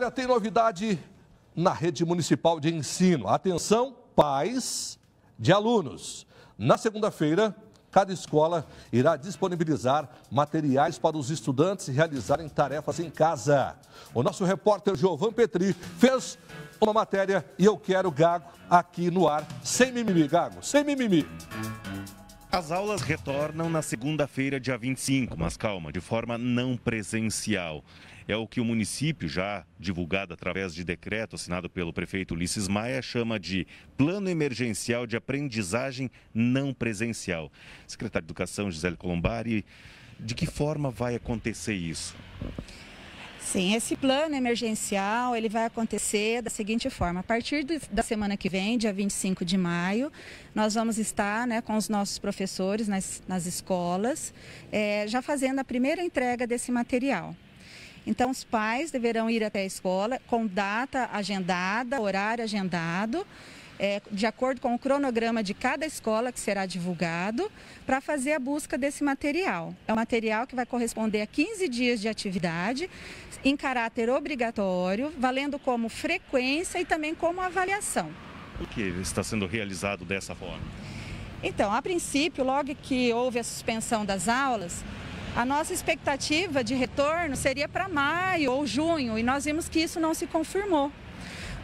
Olha, tem novidade na rede municipal de ensino. Atenção, pais de alunos. Na segunda-feira, cada escola irá disponibilizar materiais para os estudantes realizarem tarefas em casa. O nosso repórter Jovan Petri fez uma matéria e eu quero Gago aqui no ar, sem mimimi, Gago, sem mimimi. As aulas retornam na segunda-feira, dia 25, mas calma, de forma não presencial. É o que o município, já divulgado através de decreto assinado pelo prefeito Ulisses Maia, chama de Plano Emergencial de Aprendizagem Não Presencial. Secretário de Educação, Gisele Colombari, de que forma vai acontecer isso? Sim, esse plano emergencial ele vai acontecer da seguinte forma: a partir da semana que vem, dia 25 de maio, nós vamos estar né, com os nossos professores nas, nas escolas, é, já fazendo a primeira entrega desse material. Então, os pais deverão ir até a escola com data agendada, horário agendado é, de acordo com o cronograma de cada escola que será divulgado, para fazer a busca desse material. É um material que vai corresponder a 15 dias de atividade, em caráter obrigatório, valendo como frequência e também como avaliação. Por que está sendo realizado dessa forma? Então, a princípio, logo que houve a suspensão das aulas, a nossa expectativa de retorno seria para maio ou junho, e nós vimos que isso não se confirmou.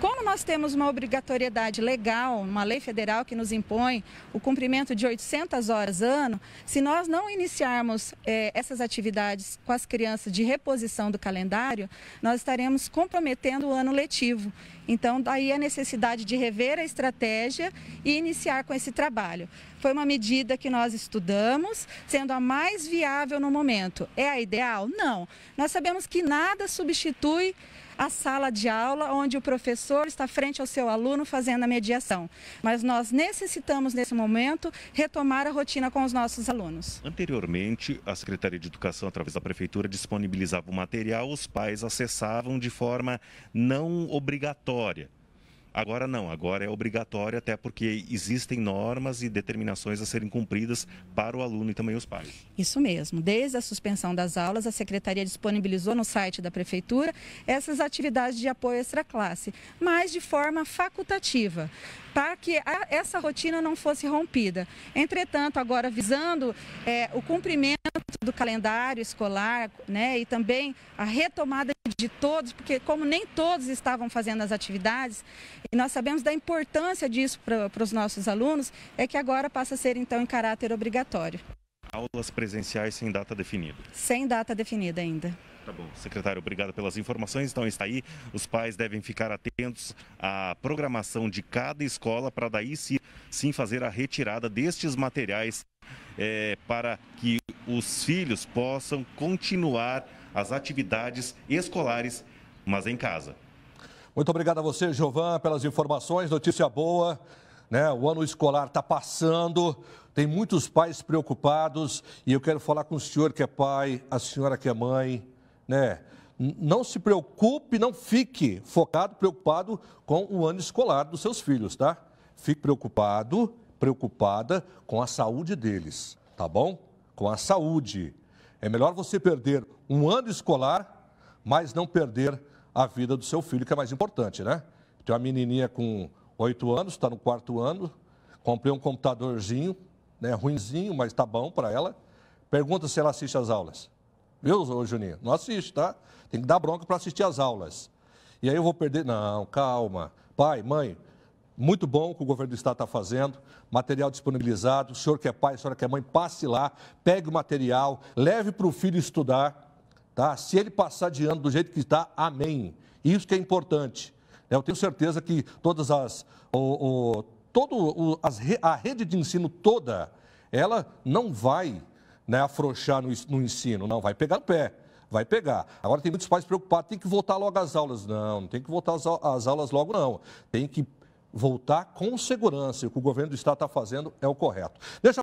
Como nós temos uma obrigatoriedade legal, uma lei federal que nos impõe o cumprimento de 800 horas ano, se nós não iniciarmos é, essas atividades com as crianças de reposição do calendário, nós estaremos comprometendo o ano letivo. Então, daí a necessidade de rever a estratégia e iniciar com esse trabalho. Foi uma medida que nós estudamos, sendo a mais viável no momento. É a ideal? Não. Nós sabemos que nada substitui a sala de aula, onde o professor está frente ao seu aluno fazendo a mediação. Mas nós necessitamos, nesse momento, retomar a rotina com os nossos alunos. Anteriormente, a Secretaria de Educação, através da Prefeitura, disponibilizava o material, os pais acessavam de forma não obrigatória. Agora não, agora é obrigatório, até porque existem normas e determinações a serem cumpridas para o aluno e também os pais. Isso mesmo. Desde a suspensão das aulas, a secretaria disponibilizou no site da prefeitura essas atividades de apoio extra classe, mas de forma facultativa para que a, essa rotina não fosse rompida. Entretanto, agora visando é, o cumprimento do calendário escolar né, e também a retomada de todos, porque como nem todos estavam fazendo as atividades, e nós sabemos da importância disso para os nossos alunos, é que agora passa a ser então em caráter obrigatório. Aulas presenciais sem data definida? Sem data definida ainda. Tá bom. Secretário, obrigado pelas informações. Então está aí. Os pais devem ficar atentos à programação de cada escola para daí se, sim fazer a retirada destes materiais é, para que os filhos possam continuar as atividades escolares, mas em casa. Muito obrigado a você, Giovan, pelas informações. Notícia boa né? O ano escolar está passando, tem muitos pais preocupados e eu quero falar com o senhor que é pai, a senhora que é mãe, né? Não se preocupe, não fique focado, preocupado com o ano escolar dos seus filhos, tá? Fique preocupado, preocupada com a saúde deles, tá bom? Com a saúde. É melhor você perder um ano escolar, mas não perder a vida do seu filho, que é mais importante, né? Tem uma menininha com oito anos, está no quarto ano. Comprei um computadorzinho, né, ruinzinho, mas está bom para ela. Pergunta se ela assiste às aulas. Viu, Juninho? Não assiste, tá? Tem que dar bronca para assistir às aulas. E aí eu vou perder. Não, calma. Pai, mãe, muito bom o que o governo do estado está fazendo, material disponibilizado. O senhor que é pai, a senhora que é mãe, passe lá, pegue o material, leve para o filho estudar. Tá? Se ele passar de ano do jeito que está, amém. Isso que é importante. É, eu tenho certeza que todas as. O, o, todo as, a rede de ensino toda, ela não vai né, afrouxar no, no ensino, não, vai pegar no pé vai pegar. Agora tem muitos pais preocupados, tem que voltar logo às aulas. Não, não tem que voltar às aulas logo, não. Tem que voltar com segurança. E o que o governo do estado está fazendo é o correto. Deixa